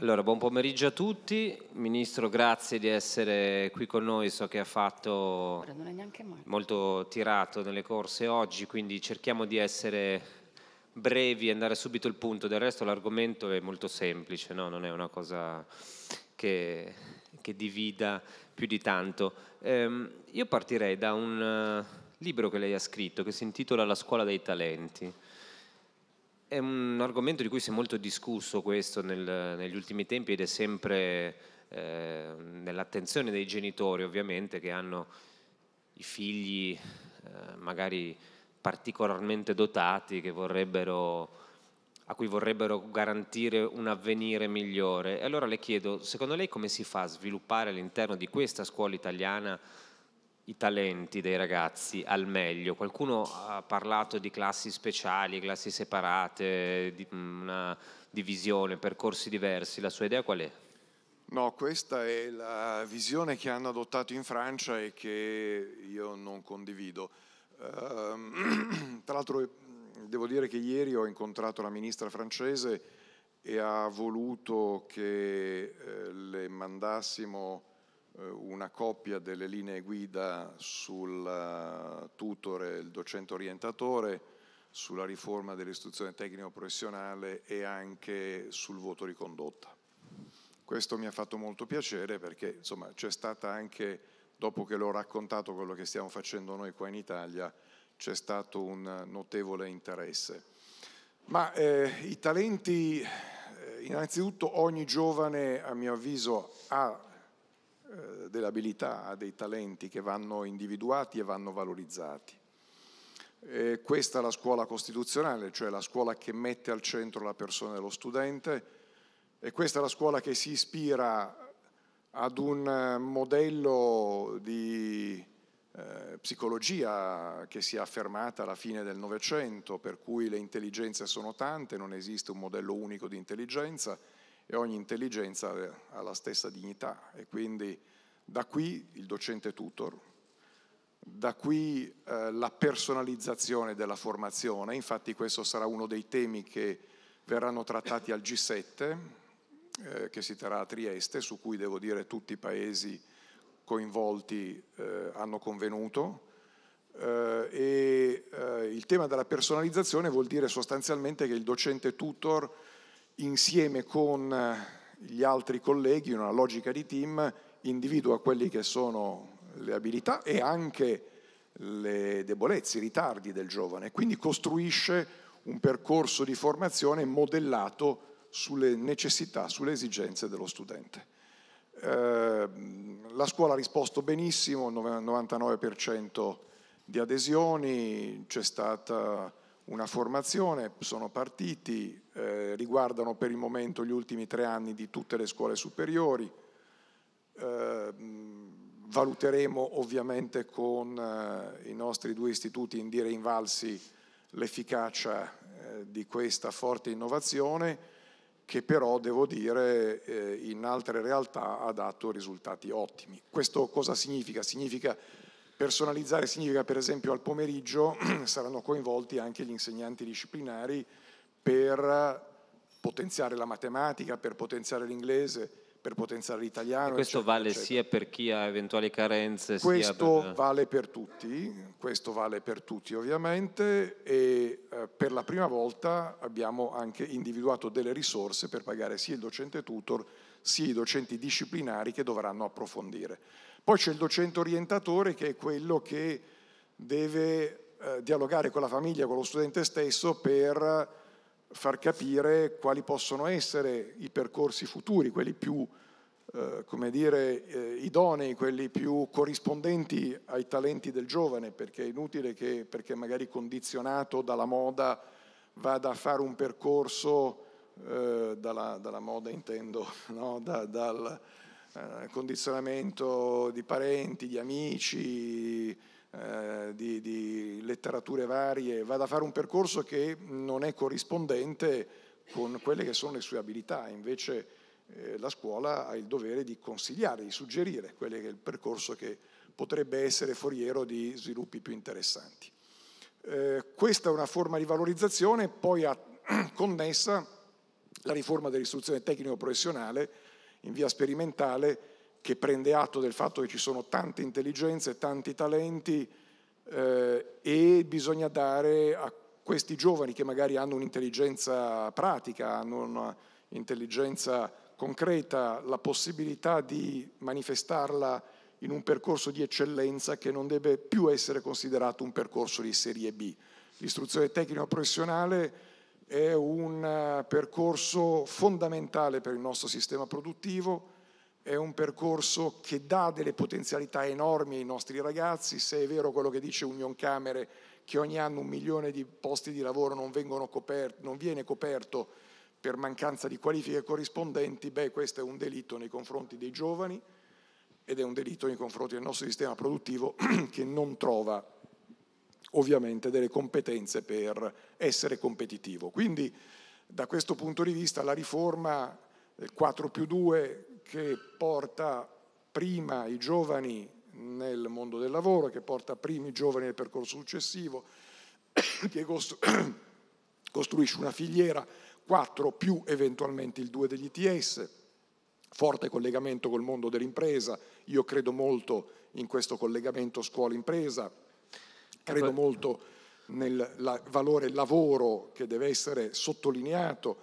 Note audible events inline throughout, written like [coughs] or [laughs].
Allora, buon pomeriggio a tutti. Ministro, grazie di essere qui con noi. So che ha fatto molto tirato nelle corse oggi, quindi cerchiamo di essere brevi e andare subito al punto. Del resto l'argomento è molto semplice, no? non è una cosa che, che divida più di tanto. Ehm, io partirei da un eh, libro che lei ha scritto che si intitola La scuola dei talenti è un argomento di cui si è molto discusso questo nel, negli ultimi tempi ed è sempre eh, nell'attenzione dei genitori ovviamente che hanno i figli eh, magari particolarmente dotati a cui vorrebbero garantire un avvenire migliore. E allora le chiedo, secondo lei come si fa a sviluppare all'interno di questa scuola italiana i talenti dei ragazzi al meglio. Qualcuno ha parlato di classi speciali, classi separate, di mm, una divisione, percorsi diversi. La sua idea qual è? No, questa è la visione che hanno adottato in Francia e che io non condivido. Uh, [clears throat] tra l'altro devo dire che ieri ho incontrato la ministra francese e ha voluto che eh, le mandassimo eh, una copia delle linee guida sul eh, tutore, il docente orientatore, sulla riforma dell'istruzione tecnico-professionale e anche sul voto di condotta. Questo mi ha fatto molto piacere perché insomma, c'è stata anche, dopo che l'ho raccontato quello che stiamo facendo noi qua in Italia, c'è stato un notevole interesse. Ma eh, i talenti, eh, innanzitutto ogni giovane a mio avviso ha eh, delle abilità, dei talenti che vanno individuati e vanno valorizzati. E questa è la scuola costituzionale, cioè la scuola che mette al centro la persona dello studente e questa è la scuola che si ispira ad un modello di eh, psicologia che si è affermata alla fine del Novecento, per cui le intelligenze sono tante, non esiste un modello unico di intelligenza, e ogni intelligenza ha la stessa dignità e quindi da qui il docente tutor, da qui eh, la personalizzazione della formazione, infatti questo sarà uno dei temi che verranno trattati al G7 eh, che si terrà a Trieste, su cui devo dire tutti i paesi coinvolti eh, hanno convenuto. Eh, e eh, il tema della personalizzazione vuol dire sostanzialmente che il docente tutor insieme con eh, gli altri colleghi, in una logica di team, individua quelle che sono le abilità e anche le debolezze, i ritardi del giovane, quindi costruisce un percorso di formazione modellato sulle necessità, sulle esigenze dello studente. Ehm, la scuola ha risposto benissimo, 99% di adesioni, c'è stata una formazione, sono partiti, eh, riguardano per il momento gli ultimi tre anni di tutte le scuole superiori, eh, valuteremo ovviamente con eh, i nostri due istituti Indire e Invalsi l'efficacia eh, di questa forte innovazione che però, devo dire, eh, in altre realtà ha dato risultati ottimi. Questo cosa significa? Significa che Personalizzare significa per esempio al pomeriggio [clears throat] saranno coinvolti anche gli insegnanti disciplinari per potenziare la matematica, per potenziare l'inglese, per potenziare l'italiano. E questo eccetera, vale eccetera. sia per chi ha eventuali carenze? Questo per... vale per tutti, questo vale per tutti ovviamente e eh, per la prima volta abbiamo anche individuato delle risorse per pagare sia il docente tutor sia i docenti disciplinari che dovranno approfondire. Poi c'è il docente orientatore che è quello che deve eh, dialogare con la famiglia, con lo studente stesso per far capire quali possono essere i percorsi futuri, quelli più eh, come dire, eh, idonei, quelli più corrispondenti ai talenti del giovane, perché è inutile che, perché magari condizionato dalla moda, vada a fare un percorso, eh, dalla, dalla, moda intendo, [laughs] no? da, dal, eh, condizionamento di parenti, di amici, eh, di, di, letterature varie, vada a fare un percorso che non è corrispondente con quelle che sono le sue abilità, invece eh, la scuola ha il dovere di consigliare, di suggerire quello che è il percorso che potrebbe essere foriero di sviluppi più interessanti. questa è una forma di valorizzazione, poi ha [clears throat] connessa la riforma dell'istruzione tecnico-professionale, in via sperimentale che prende atto del fatto che ci sono tante intelligenze, tanti talenti eh, e bisogna dare a questi giovani che magari hanno un'intelligenza pratica, hanno un'intelligenza concreta, la possibilità di manifestarla in un percorso di eccellenza che non deve più essere considerato un percorso di serie B. L'istruzione tecnica professionale è un eh, percorso fondamentale per il nostro sistema produttivo, è un percorso che dà delle potenzialità enormi ai nostri ragazzi, se è vero quello che dice Union Camere, che ogni anno un milione di posti di lavoro non, coperti, non viene coperto per mancanza di qualifiche corrispondenti, beh questo è un delitto nei confronti dei giovani ed è un delitto nei confronti del nostro sistema produttivo [clears throat] che non trova ovviamente delle competenze per essere competitivo. Quindi da questo punto di vista la riforma 4 eh, più 2 che porta prima i giovani nel mondo del lavoro, che porta prima i giovani nel percorso successivo, [coughs] che [coughs] costruisce una filiera 4 più eventualmente il 2 degli ITS, forte collegamento col mondo dell'impresa, io credo molto in questo collegamento scuola-impresa, credo molto nel la, valore lavoro che deve essere sottolineato,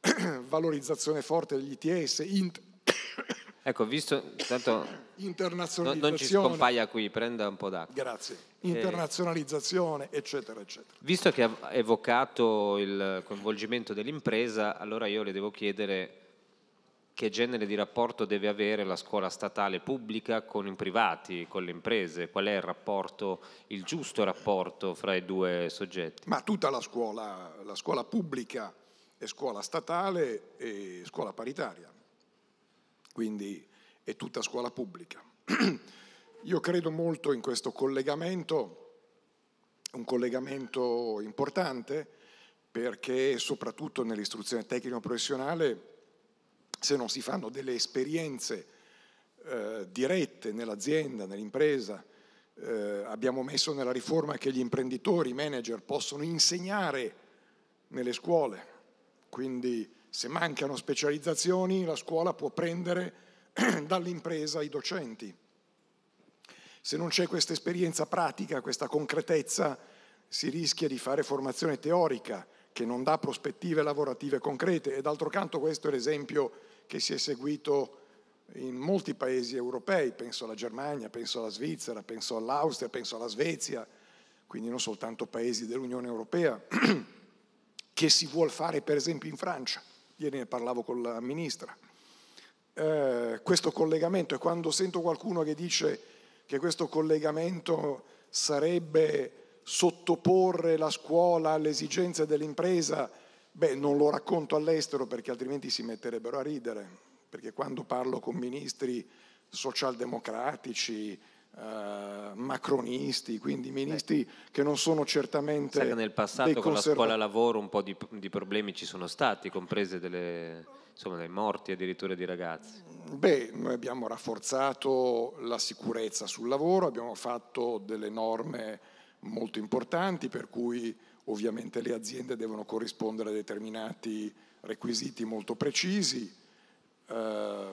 [clears throat] valorizzazione forte degli ITS, int- [coughs] Ecco, visto, tanto internazionalizzazione, non ci scompaia qui, prenda un po' d'acqua. Grazie. Eh, internazionalizzazione, eccetera, eccetera. Visto che ha evocato il coinvolgimento dell'impresa, allora io le devo chiedere che genere di rapporto deve avere la scuola statale pubblica con i privati, con le imprese, qual è il rapporto, il giusto rapporto fra i due soggetti? Ma tutta la scuola, la scuola pubblica è scuola statale e scuola paritaria, quindi è tutta scuola pubblica. [clears throat] Io credo molto in questo collegamento, un collegamento importante perché soprattutto nell'istruzione tecnico-professionale se non si fanno delle esperienze eh, dirette nell'azienda, nell'impresa. Eh, abbiamo messo nella riforma che gli imprenditori, i manager possono insegnare nelle scuole, quindi se mancano specializzazioni la scuola può prendere [clears throat] dall'impresa i docenti. Se non c'è questa esperienza pratica, questa concretezza, si rischia di fare formazione teorica, che non dà prospettive lavorative concrete e d'altro canto questo è l'esempio che si è seguito in molti paesi europei, penso alla Germania, penso alla Svizzera, penso all'Austria, penso alla Svezia, quindi non soltanto paesi dell'Unione Europea, [clears throat] che si vuole fare per esempio in Francia. Ieri ne parlavo con la ministra. Eh, questo collegamento e quando sento qualcuno che dice che questo collegamento sarebbe sottoporre la scuola alle esigenze dell'impresa, beh, non lo racconto all'estero perché altrimenti si metterebbero a ridere, perché quando parlo con ministri socialdemocratici, Uh, macronisti, quindi ministri Beh. che non sono certamente. Sai che nel passato con la scuola lavoro un po' di, di, problemi ci sono stati, comprese delle, insomma, dei morti addirittura di ragazzi. Beh, noi abbiamo rafforzato la sicurezza sul lavoro, abbiamo fatto delle norme molto importanti per cui ovviamente le aziende devono corrispondere a determinati requisiti molto precisi, eh,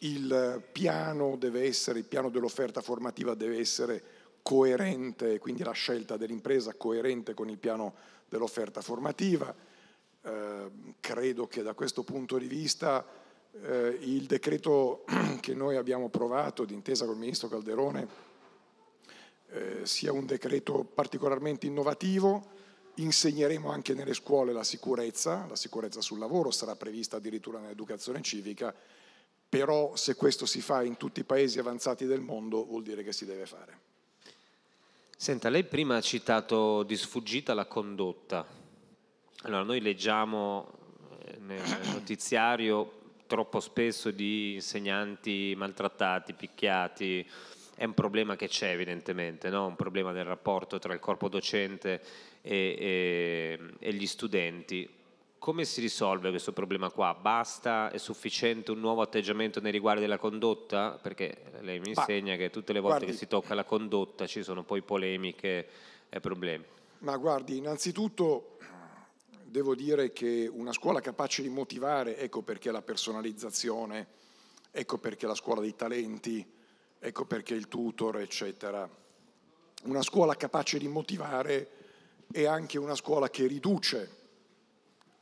il piano, essere, il piano dell'offerta formativa deve essere coerente, quindi la scelta dell'impresa coerente con il piano dell'offerta formativa. Eh, credo che da questo punto di vista eh, il decreto [clears throat] che noi abbiamo approvato d'intesa col Ministro Calderone eh, sia un decreto particolarmente innovativo, insegneremo anche nelle scuole la sicurezza, la sicurezza sul lavoro sarà prevista addirittura nell'educazione civica, però se questo si fa in tutti i paesi avanzati del mondo vuol dire che si deve fare. Senta, lei prima ha citato di sfuggita la condotta. Allora, noi leggiamo eh, nel notiziario troppo spesso di insegnanti maltrattati, picchiati, è un problema che c'è evidentemente, no? un problema del rapporto tra il corpo docente e, e, e gli studenti. Come si risolve questo problema qua? Basta? È sufficiente un nuovo atteggiamento nei riguardi della condotta? Perché lei mi insegna che tutte le volte guardi, che si tocca la condotta ci sono poi polemiche e problemi. Ma guardi, innanzitutto devo dire che una scuola capace di motivare, ecco perché la personalizzazione, ecco perché la scuola dei talenti, ecco perché il tutor, eccetera. Una scuola capace di motivare è anche una scuola che riduce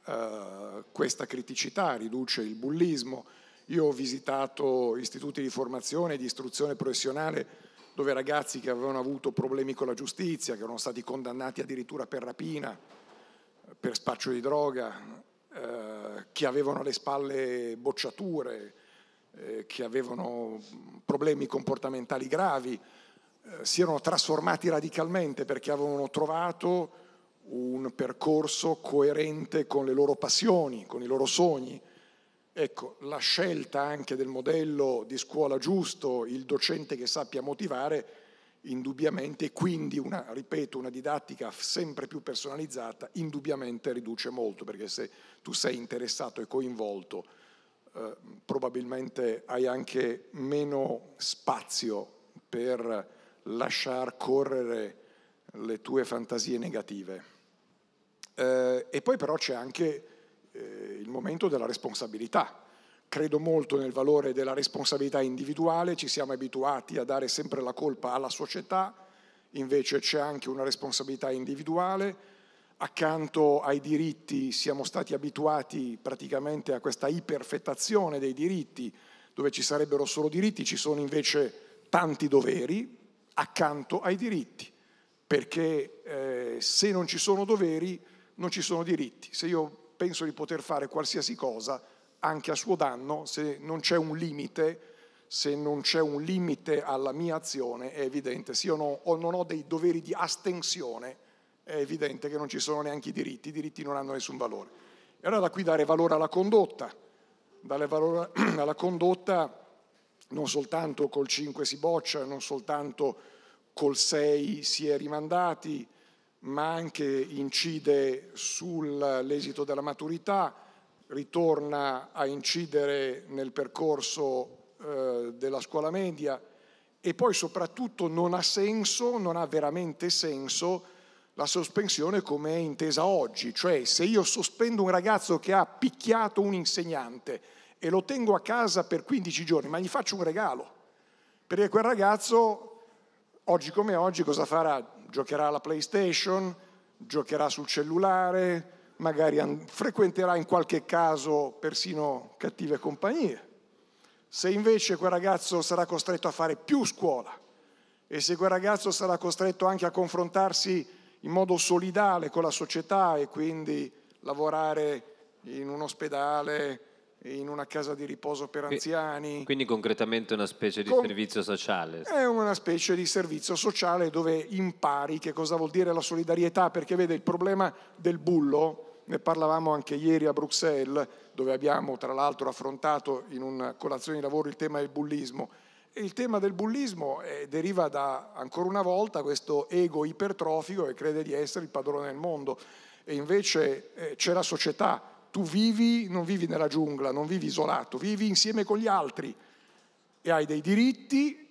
Uh, questa criticità, riduce il bullismo. Io ho visitato istituti di formazione e di istruzione professionale dove ragazzi che avevano avuto problemi con la giustizia, che erano stati condannati addirittura per rapina, per spaccio di droga, uh, che avevano alle spalle bocciature, eh, che avevano problemi comportamentali gravi, eh, si erano trasformati radicalmente perché avevano trovato un percorso coerente con le loro passioni, con i loro sogni. Ecco, la scelta anche del modello di scuola giusto, il docente che sappia motivare, indubbiamente, e quindi una, ripeto, una didattica sempre più personalizzata, indubbiamente riduce molto, perché se tu sei interessato e coinvolto, eh, probabilmente hai anche meno spazio per lasciar correre le tue fantasie negative. Eh, e poi però c'è anche eh, il momento della responsabilità. Credo molto nel valore della responsabilità individuale, ci siamo abituati a dare sempre la colpa alla società, invece c'è anche una responsabilità individuale accanto ai diritti siamo stati abituati praticamente a questa iperfettazione dei diritti, dove ci sarebbero solo diritti, ci sono invece tanti doveri accanto ai diritti, perché eh, se non ci sono doveri non ci sono diritti. Se io penso di poter fare qualsiasi cosa, anche a suo danno, se non c'è un limite, se non c'è un limite alla mia azione, è evidente, se io non ho dei doveri di astensione, è evidente che non ci sono neanche i diritti, i diritti non hanno nessun valore. E allora da qui dare valore alla condotta, dare valore [clears throat] alla condotta non soltanto col 5 si boccia, non soltanto col 6 si è rimandati, ma anche incide sull'esito della maturità, ritorna a incidere nel percorso eh, della scuola media e poi soprattutto non ha senso, non ha veramente senso la sospensione come è intesa oggi, cioè se io sospendo un ragazzo che ha picchiato un insegnante e lo tengo a casa per 15 giorni, ma gli faccio un regalo, perché quel ragazzo oggi come oggi cosa farà? Giocherà alla PlayStation, giocherà sul cellulare, magari frequenterà in qualche caso persino cattive compagnie. Se invece quel ragazzo sarà costretto a fare più scuola e se quel ragazzo sarà costretto anche a confrontarsi in modo solidale con la società e quindi lavorare in un ospedale, in una casa di riposo per anziani. Quindi concretamente una specie di Con, servizio sociale. È una specie di servizio sociale dove impari che cosa vuol dire la solidarietà, perché vede il problema del bullo, ne parlavamo anche ieri a Bruxelles, dove abbiamo tra l'altro affrontato in una colazione di lavoro il tema del bullismo il tema del bullismo eh, deriva da, ancora una volta, questo ego ipertrofico che crede di essere il padrone del mondo e invece eh, c'è la società, tu vivi, non vivi nella giungla, non vivi isolato, vivi insieme con gli altri e hai dei diritti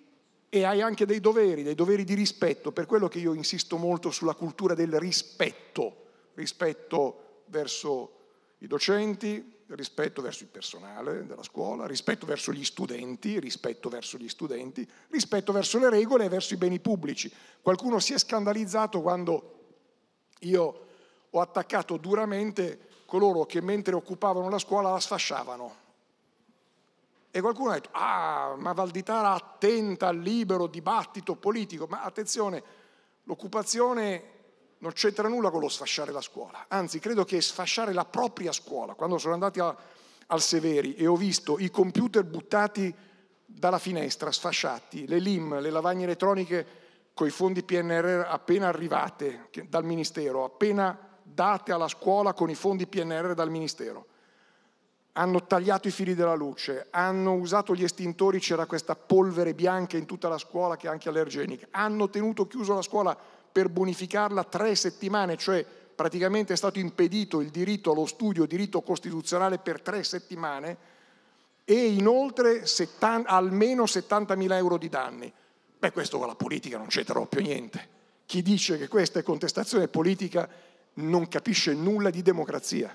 e hai anche dei doveri, dei doveri di rispetto, per quello che io insisto molto sulla cultura del rispetto, rispetto verso i docenti, rispetto verso il personale della scuola, rispetto verso gli studenti, rispetto verso gli studenti, rispetto verso le regole e verso i beni pubblici. Qualcuno si è scandalizzato quando io ho attaccato duramente coloro che mentre occupavano la scuola la sfasciavano. E qualcuno ha detto, ah, ma Valditara attenta al libero dibattito politico, ma attenzione, l'occupazione non c'entra nulla con lo sfasciare la scuola, anzi credo che sfasciare la propria scuola, quando sono andati a, al Severi e ho visto i computer buttati dalla finestra, sfasciati, le LIM, le lavagne elettroniche con i fondi PNR appena arrivate dal Ministero, appena date alla scuola con i fondi PNR dal Ministero. Hanno tagliato i fili della luce, hanno usato gli estintori, c'era questa polvere bianca in tutta la scuola che è anche allergenica, hanno tenuto chiusa la scuola per bonificarla tre settimane, cioè praticamente è stato impedito il diritto allo studio, diritto costituzionale per tre settimane e inoltre 70, almeno 70.000 euro di danni. Beh, questo con la politica non c'entra proprio niente. Chi dice che questa è contestazione politica non capisce nulla di democrazia.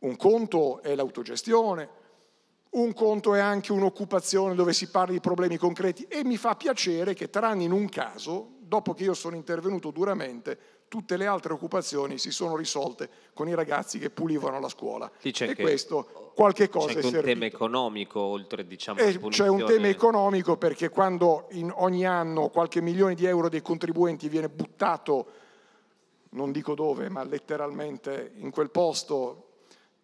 Un conto è l'autogestione, un conto è anche un'occupazione dove si parla di problemi concreti e mi fa piacere che tranne in un caso, dopo che io sono intervenuto duramente, tutte le altre occupazioni si sono risolte con i ragazzi che pulivano la scuola. Sì, e questo qualche cosa c'è è un servito. tema economico oltre diciamo e eh, C'è un tema economico perché quando ogni anno qualche milione di euro dei contribuenti viene buttato non dico dove, ma letteralmente in quel posto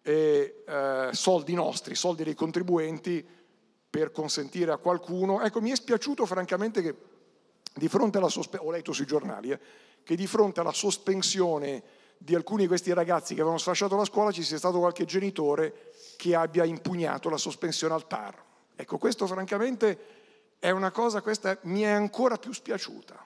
e eh, soldi nostri, soldi dei contribuenti per consentire a qualcuno. Ecco, mi è spiaciuto francamente che di fronte alla sospensione, ho letto sui giornali, eh, che di fronte alla sospensione di alcuni di questi ragazzi che avevano sfasciato la scuola ci sia stato qualche genitore che abbia impugnato la sospensione al TAR. Ecco, questo francamente è una cosa, questa mi è ancora più spiaciuta.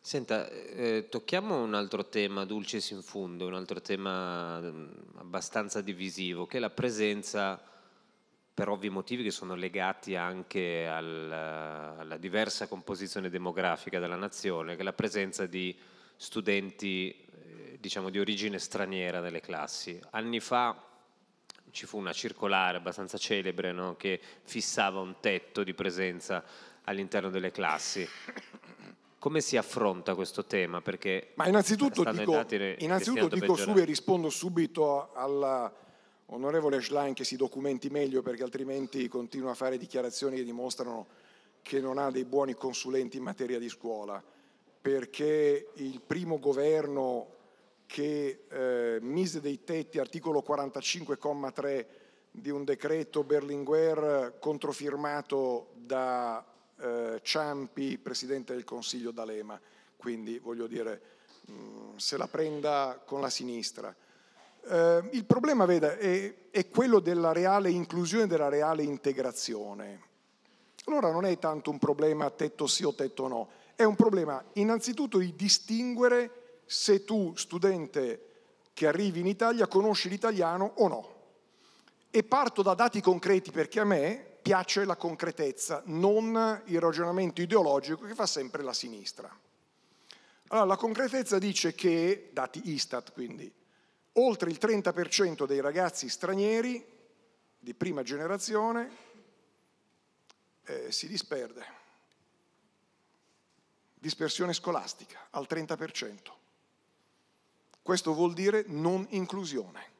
Senta, eh, eh tocchiamo un altro tema, dulcis in fundo, un altro tema mm, abbastanza divisivo, che è la presenza per ovvi motivi che sono legati anche alla, alla diversa composizione demografica della nazione, che è la presenza di studenti eh, diciamo, di origine straniera nelle classi. Anni fa ci fu una circolare abbastanza celebre no? che fissava un tetto di presenza all'interno delle classi. Come si affronta questo tema? Perché Ma innanzitutto dico, innanzitutto dico subito rispondo subito alla onorevole Schlein che si documenti meglio perché altrimenti continua a fare dichiarazioni che dimostrano che non ha dei buoni consulenti in materia di scuola, perché il primo governo che eh, mise dei tetti, articolo 45,3 di un decreto Berlinguer controfirmato da eh, Ciampi, Presidente del Consiglio D'Alema, quindi voglio dire mh, mm, se la prenda con la sinistra. Eh, il problema, veda, è, è quello della reale inclusione, della reale integrazione. Allora non è tanto un problema tetto sì o tetto no, è un problema innanzitutto di distinguere se tu, studente che arrivi in Italia, conosci l'italiano o no. E parto da dati concreti perché a me piace la concretezza, non il ragionamento ideologico che fa sempre la sinistra. Allora, la concretezza dice che, dati Istat quindi, oltre il 30% dei ragazzi stranieri di prima generazione eh, si disperde. Dispersione scolastica al 30%. Questo vuol dire non inclusione.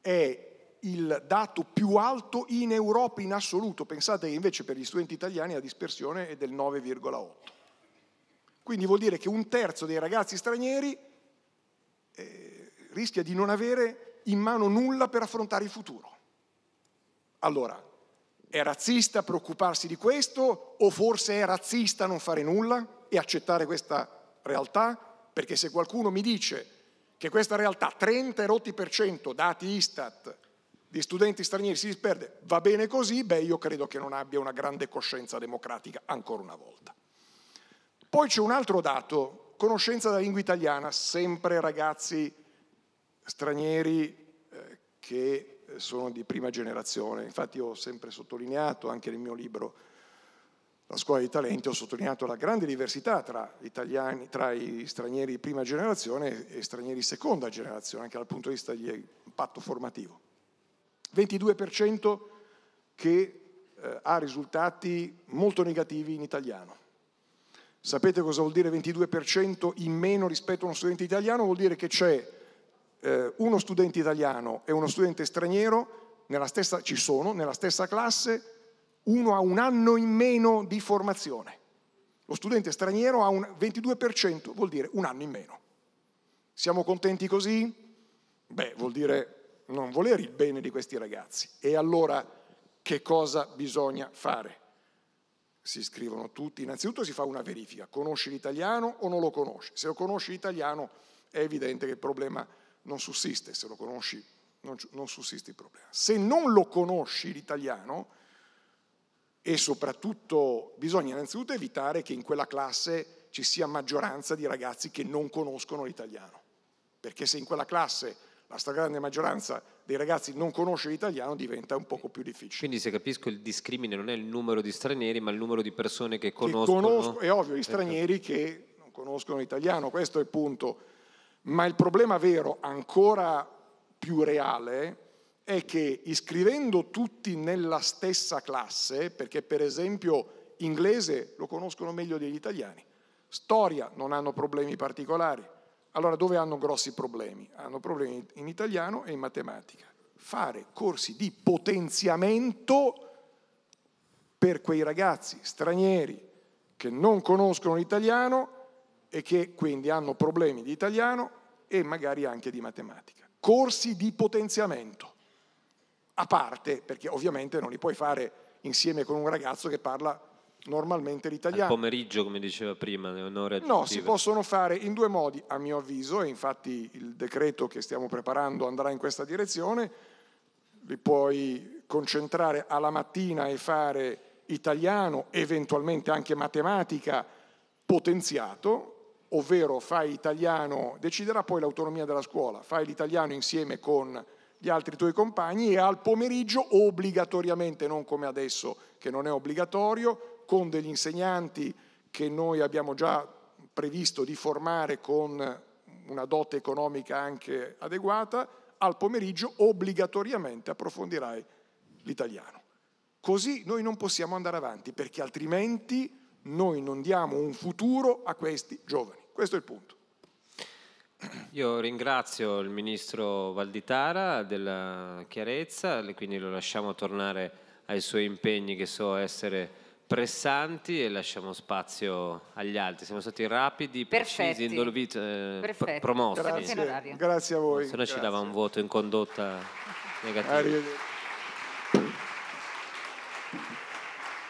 È il dato più alto in Europa in assoluto. Pensate che invece per gli studenti italiani la dispersione è del 9,8. Quindi vuol dire che un terzo dei ragazzi stranieri rischia di non avere in mano nulla per affrontare il futuro. Allora, è razzista preoccuparsi di questo o forse è razzista non fare nulla e accettare questa realtà? Perché se qualcuno mi dice che questa realtà, 30 erotti per cento dati Istat di studenti stranieri si disperde, va bene così, beh io credo che non abbia una grande coscienza democratica ancora una volta. Poi c'è un altro dato, conoscenza della lingua italiana, sempre ragazzi stranieri eh, che eh, sono di prima generazione. Infatti io ho sempre sottolineato, anche nel mio libro La scuola di talenti, ho sottolineato la grande diversità tra, italiani, tra i stranieri di prima generazione e stranieri di seconda generazione, anche dal punto di vista dell'impatto formativo. 22% che eh, ha risultati molto negativi in italiano. Sapete cosa vuol dire 22% in meno rispetto a uno studente italiano? Vuol dire che c'è eh, uno studente italiano e uno studente straniero stessa, ci sono nella stessa classe, uno ha un anno in meno di formazione. Lo studente straniero ha un 22%, vuol dire un anno in meno. Siamo contenti così? Beh, vuol dire non volere il bene di questi ragazzi. E allora che cosa bisogna fare? Si scrivono tutti, innanzitutto si fa una verifica, conosci l'italiano o non lo conosci? Se lo conosci l'italiano è evidente che il problema è non sussiste, se lo conosci non, non sussiste il problema. Se non lo conosci l'italiano, e soprattutto bisogna innanzitutto evitare che in quella classe ci sia maggioranza di ragazzi che non conoscono l'italiano, perché se in quella classe la stragrande maggioranza dei ragazzi non conosce l'italiano diventa un poco più difficile. Quindi se capisco il discrimine non è il numero di stranieri ma il numero di persone che conoscono. Che conosco, è ovvio, gli ecco. stranieri che non conoscono l'italiano, questo è il punto. Ma il problema vero, ancora più reale, è che iscrivendo tutti nella stessa classe, perché per esempio inglese lo conoscono meglio degli italiani, storia non hanno problemi particolari, allora dove hanno grossi problemi? Hanno problemi in italiano e in matematica. Fare corsi di potenziamento per quei ragazzi stranieri che non conoscono l'italiano e che quindi hanno problemi di italiano e magari anche di matematica. Corsi di potenziamento, a parte, perché ovviamente non li puoi fare insieme con un ragazzo che parla normalmente l'italiano. Al pomeriggio, come diceva prima, le onore aggiuntive. No, si possono fare in due modi, a mio avviso, e infatti il decreto che stiamo preparando andrà in questa direzione, li puoi concentrare alla mattina e fare italiano, eventualmente anche matematica potenziato, ovvero fai italiano, deciderà poi l'autonomia della scuola, fai l'italiano insieme con gli altri tuoi compagni e al pomeriggio obbligatoriamente, non come adesso che non è obbligatorio, con degli insegnanti che noi abbiamo già previsto di formare con una dote economica anche adeguata, al pomeriggio obbligatoriamente approfondirai l'italiano. Così noi non possiamo andare avanti perché altrimenti noi non diamo un futuro a questi giovani. Questo è il punto. Io ringrazio il ministro Valditara della chiarezza, quindi lo lasciamo tornare ai suoi impegni che so essere pressanti e lasciamo spazio agli altri. Siamo stati rapidi, Perfetti. precisi, indolviti, eh, pr- promossi. Grazie, grazie, a voi. Se no ci dava un voto in condotta [laughs] negativa.